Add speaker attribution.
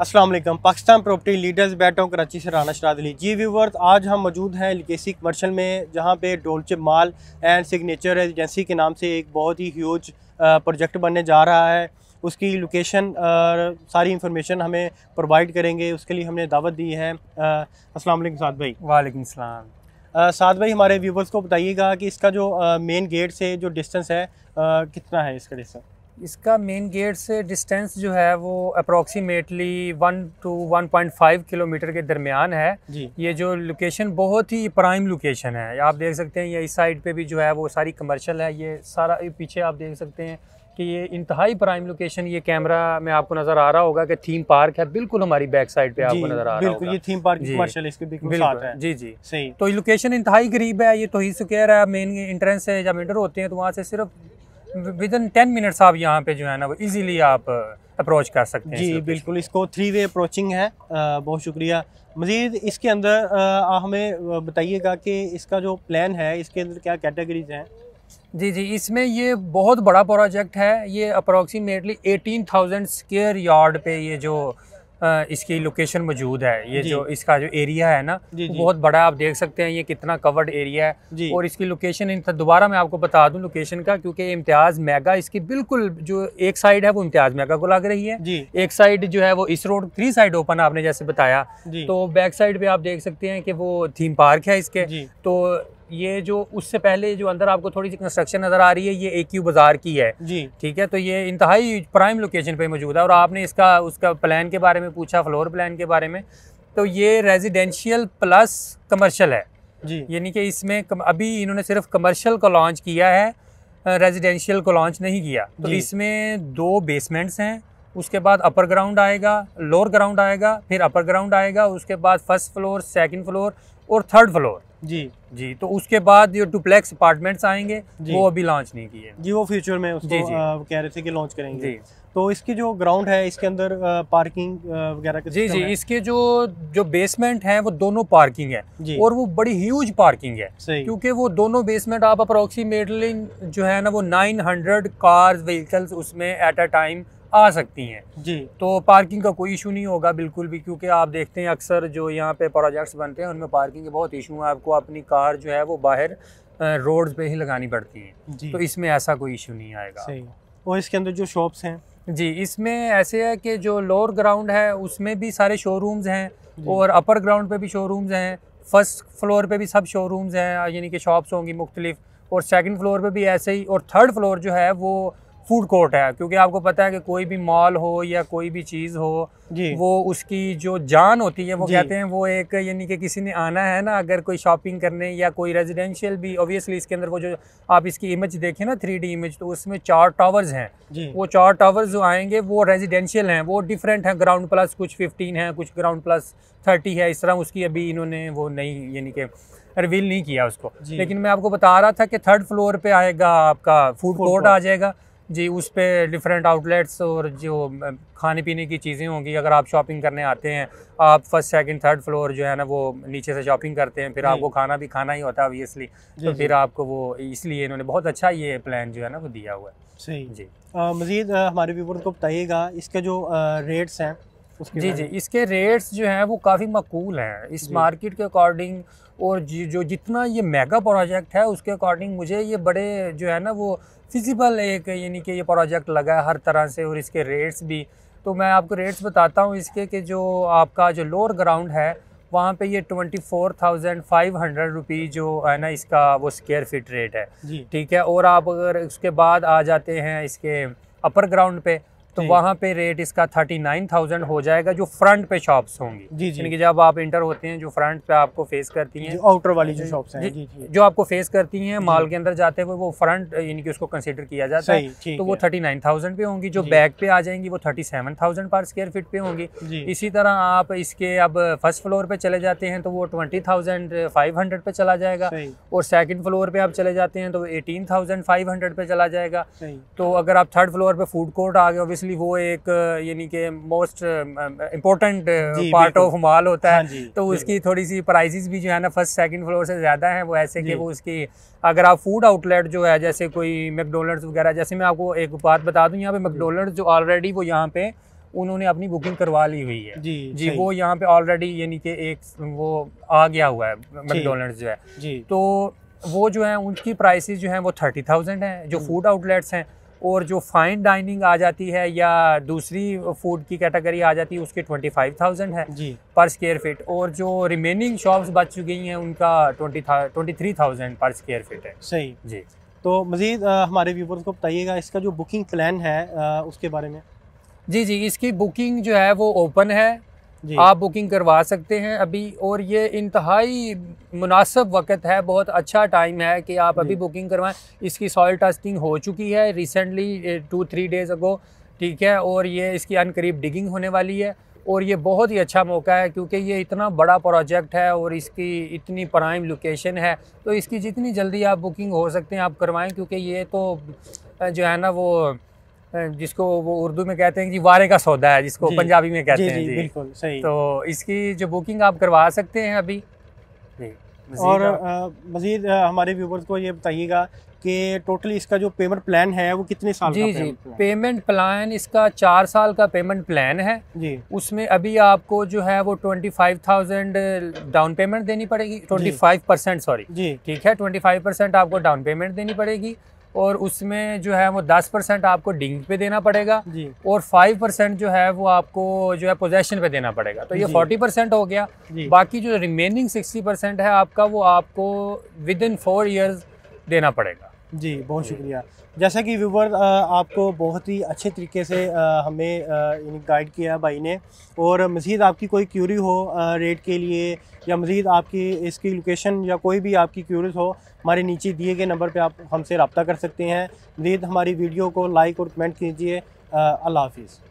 Speaker 1: Aslam Pakistan property leaders बैठो कराची से राना अली जी viewers आज हम मौजूद हैं लिकेसी कमर्शल में जहां पे Dolce mall and signature agency के नाम से एक बहुत ही ह्यूज प्रोजेक्ट बनने जा रहा है उसकी लोकेशन और सारी इंफॉर्मेशन हमें प्रोवाइड करेंगे उसके लिए हमने दावत दी है असलम साद भाई वालेकुम सलाम साद भाई हमारे व्यूवर्स को बताइएगा कि इसका जो मेन गेट से जो डिस्टेंस है आ, कितना है इसका डिस्टेंस इसका मेन गेट से डिस्टेंस जो है वो
Speaker 2: approximately one two one point five kilometre के दरमियान है जी। ये जो लोकेशन बहुत ही प्राइम लोकेशन है आप देख सकते हैं ये इस साइड पे भी जो है वो सारी कमर्शल है ये सारा ये पीछे आप देख सकते हैं कि ये इंतहाई प्राइम लोकेशन ये कैमरा में आपको नज़र आ रहा होगा कि थीम पार्क है बिल्कुल हमारी बैक साइड पे आपको नज़र आ रहा बिल्कुल ये
Speaker 1: थीम पार्क जी, इसके बिल्कुल साथ है जी
Speaker 2: जी सही तो ये लोकेशन इंतहाई गरीब है ये तो ही सुकेर है मेन इंट्रेंस से जब इंटर होते हैं तो वहाँ से सिर्फ
Speaker 1: विद इन टेन मिनट्स आप यहाँ पे जो है ना वो इजीली आप
Speaker 2: अप्रोच uh, कर सकते हैं जी
Speaker 1: बिल्कुल इसको थ्री वे अप्रोचिंग है uh, बहुत शुक्रिया मज़ीद इसके अंदर uh, आ, हमें बताइएगा कि इसका जो प्लान है इसके अंदर क्या कैटेगरीज हैं जी जी इसमें
Speaker 2: ये बहुत बड़ा प्रोजेक्ट है ये अप्रोक्सीमेटली थाउजेंड स्केयर यार्ड पे ये जो इसकी लोकेशन मौजूद है ये जो इसका जो एरिया है ना जी, जी. बहुत बड़ा आप देख सकते हैं ये कितना कवर्ड एरिया है और इसकी लोकेशन दोबारा मैं आपको बता दूं लोकेशन का क्योंकि इम्तियाज मेगा इसकी बिल्कुल जो एक साइड है वो इम्तियाज मेगा को लग रही है एक साइड जो है वो इस रोड थ्री साइड ओपन आपने जैसे बताया तो बैक साइड पे आप देख सकते हैं कि वो थीम पार्क है इसके तो ये जो उससे पहले जो अंदर आपको थोड़ी सी कंस्ट्रक्शन नज़र आ रही है ये एक यू बाज़ार की है जी ठीक है तो ये इंतहाई प्राइम लोकेशन पे मौजूद है और आपने इसका उसका प्लान के बारे में पूछा फ्लोर प्लान के बारे में तो ये रेजिडेंशियल प्लस कमर्शल है जी यानी कि इसमें अभी इन्होंने सिर्फ कमर्शल को लॉन्च किया है रेजिडेंशियल को लॉन्च नहीं किया तो इसमें दो बेसमेंट्स हैं उसके बाद अपर ग्राउंड आएगा लोअर ग्राउंड आएगा फिर अपर ग्राउंड आएगा उसके बाद फर्स्ट फ्लोर सेकंड फ्लोर और थर्ड फ्लोर जी जी तो उसके बाद जो डुप्लेक्स अपार्टमेंट्स आएंगे वो अभी लॉन्च नहीं किए
Speaker 1: जी वो फ्यूचर में उसको जी, जी. आ, कह रहे थे कि लॉन्च करेंगे जी तो इसकी जो ग्राउंड है इसके अंदर आ, पार्किंग वगैरह जी जी है? इसके जो जो बेसमेंट है वो दोनों पार्किंग है और
Speaker 2: वो बड़ी ह्यूज पार्किंग है क्योंकि वो दोनों बेसमेंट आप अप्रोक्सीमेटली जो है ना वो 900 कार्स व्हीकल्स उसमें एट अ टाइम आ सकती हैं जी तो पार्किंग का कोई इशू नहीं होगा बिल्कुल भी क्योंकि आप देखते हैं अक्सर जो यहाँ पे प्रोजेक्ट्स बनते हैं उनमें पार्किंग के बहुत इशू हैं आपको अपनी कार जो है वो बाहर रोड पे ही लगानी पड़ती है तो इसमें ऐसा कोई इशू नहीं आएगा सही और इसके अंदर जो शॉप्स हैं जी इसमें ऐसे है कि जो लोअर ग्राउंड है उसमें भी सारे शोरूम्स हैं और अपर ग्राउंड पे भी शोरूम्स हैं फर्स्ट फ्लोर पे भी सब शोरूम्स हैं यानी कि शॉप्स होंगी मुख्तलिफ और सेकंड फ्लोर पे भी ऐसे ही और थर्ड फ्लोर जो है वो फूड कोर्ट है क्योंकि आपको पता है कि कोई भी मॉल हो या कोई भी चीज़ हो वो उसकी जो जान होती है वो कहते हैं वो एक यानी कि किसी ने आना है ना अगर कोई शॉपिंग करने या कोई रेजिडेंशियल भी ऑब्वियसली इसके अंदर वो जो आप इसकी इमेज देखें ना थ्री इमेज तो उसमें चार टावर्स हैं वो चार टावर्स जो आएंगे वो रेजिडेंशियल हैं वो डिफरेंट हैं ग्राउंड प्लस कुछ फिफ्टीन है कुछ ग्राउंड प्लस थर्टी है इस तरह उसकी अभी इन्होंने वो नहीं यानी कि रिवील नहीं किया उसको लेकिन मैं आपको बता रहा था कि थर्ड फ्लोर पे आएगा आपका फूड कोर्ट आ जाएगा जी उस पर डिफरेंट आउटलेट्स और जो खाने पीने की चीज़ें होंगी अगर आप शॉपिंग करने आते हैं आप फर्स्ट सेकंड थर्ड फ्लोर जो है ना वो नीचे से शॉपिंग करते हैं फिर आपको खाना भी खाना ही होता है ऑबियसली तो फिर आपको वो इसलिए इन्होंने बहुत अच्छा ये प्लान जो है ना वो दिया हुआ है सही जी
Speaker 1: मज़ीद हमारे व्यूवर को बताइएगा इसके जो रेट्स हैं जी जी इसके रेट्स जो हैं वो काफ़ी मकूल हैं इस मार्केट के अकॉर्डिंग
Speaker 2: और जो जितना ये मेगा प्रोजेक्ट है उसके अकॉर्डिंग मुझे ये बड़े जो है ना वो फिजिबल एक यानी कि ये प्रोजेक्ट लगा है हर तरह से और इसके रेट्स भी तो मैं आपको रेट्स बताता हूँ इसके कि जो आपका जो लोअर ग्राउंड है वहाँ पे ये twenty four thousand five hundred rupees जो है ना इसका वो स्केयर फिट रेट है ठीक है और आप अगर उसके बाद आ जाते हैं इसके अपर ग्राउंड पे तो वहाँ पे रेट इसका थर्टी नाइन थाउजेंड हो जाएगा जो फ्रंट पे शॉप्स होंगी जी जी जब आप इंटर होते हैं जो फ्रंट पे आपको फेस करती हैं आउटर वाली जो शॉप्स हैं जी, जी, जो आपको फेस करती हैं मॉल के अंदर जाते हुए वो फ्रंट इनकी उसको कंसिडर किया जाता है तो वो थर्टी नाइन थाउजेंड पे होंगी जो बैक पे आ जाएंगी वो thirty seven thousand per square feet पे होंगी इसी तरह आप इसके अब फर्स्ट फ्लोर पे चले जाते हैं तो वो ट्वेंटी थाउजेंड फाइव हंड्रेड पे चला जाएगा और सेकेंड फ्लोर पे आप चले जाते हैं तो एटीन थाउजेंड फाइव हंड्रेड पे चला जाएगा तो अगर आप थर्ड फ्लोर पे फूड कोर्ट आ गए ऑब्वियसली एक्चुअली वो एक यानी कि most important part of mall होता है हाँ तो उसकी थोड़ी सी प्राइजेज भी जो है ना फर्स्ट सेकंड फ्लोर से ज़्यादा है वो ऐसे कि वो उसकी अगर आप फूड आउटलेट जो है जैसे कोई मैकडोनल्ड्स वगैरह जैसे मैं आपको एक बात बता दूँ यहाँ पे मैकडोनल्ड जो ऑलरेडी वो यहाँ पे उन्होंने अपनी बुकिंग करवा ली हुई है जी जी वो यहाँ पे ऑलरेडी यानी कि एक वो आ गया हुआ है मैकडोनल्ड जो है जी तो वो जो है उनकी प्राइसेस जो है वो थर्टी थाउजेंड है जो फूड आउटलेट्स हैं और जो फाइन डाइनिंग आ जाती है या दूसरी फूड की कैटेगरी आ जाती है उसके ट्वेंटी फाइव थाउजेंड है जी पर स्क्यर फिट और जो रिमेनिंग शॉप्स बच चुकी हैं उनका twenty twenty three thousand per square feet है सही
Speaker 1: जी तो मज़ीद हमारे व्यूवर्स को बताइएगा इसका जो बुकिंग प्लान है आ, उसके बारे में जी जी इसकी बुकिंग जो है
Speaker 2: वो ओपन है आप बुकिंग करवा सकते हैं अभी और ये इंतहाई मुनासब वक्त है बहुत अच्छा टाइम है कि आप अभी बुकिंग करवाएं इसकी सॉयल टेस्टिंग हो चुकी है recently two three days ago ठीक है और ये इसकी अनकरीब डिगिंग होने वाली है और ये बहुत ही अच्छा मौका है क्योंकि ये इतना बड़ा प्रोजेक्ट है और इसकी इतनी प्राइम लोकेशन है तो इसकी जितनी जल्दी आप बुकिंग हो सकते हैं आप करवाएं क्योंकि ये तो जो है ना वो जिसको वो उर्दू में कहते हैं जी वारे का सौदा है जिसको पंजाबी में कहते हैं जी, बिल्कुल सही तो
Speaker 1: इसकी जो बुकिंग आप करवा सकते हैं अभी
Speaker 2: और
Speaker 1: मजीद हमारे व्यूवर्स को ये बताइएगा कि टोटली इसका जो पेमेंट प्लान है वो कितने साल जी का जी
Speaker 2: पेमेंट प्लान इसका चार साल का पेमेंट प्लान है जी उसमें अभी आपको जो है वो twenty five thousand down payment देनी पड़ेगी ट्वेंटी फाइव परसेंट सॉरी जी ठीक है ट्वेंटी फाइव परसेंट आपको डाउन पेमेंट देनी पड़ेगी और उसमें जो है वो दस परसेंट आपको डिंग पे देना पड़ेगा जी और फाइव परसेंट जो है वो आपको जो है पोजेशन पे देना पड़ेगा तो ये फोर्टी परसेंट हो गया बाकी जो रिमेनिंग सिक्सटी परसेंट है आपका
Speaker 1: वो आपको विद इन फोर ईयर्स देना पड़ेगा जी बहुत शुक्रिया जैसा कि व्यूवर आपको बहुत ही अच्छे तरीके से हमें गाइड किया है भाई ने और मज़ीद आपकी कोई क्यूरी हो रेट के लिए या मज़ीद आपकी इसकी लोकेशन या कोई भी आपकी क्यूरीज हो हमारे नीचे दिए गए नंबर पे आप हमसे रबता कर सकते हैं मज़ीद हमारी वीडियो को लाइक और कमेंट कीजिए अल्लाह हाफिज़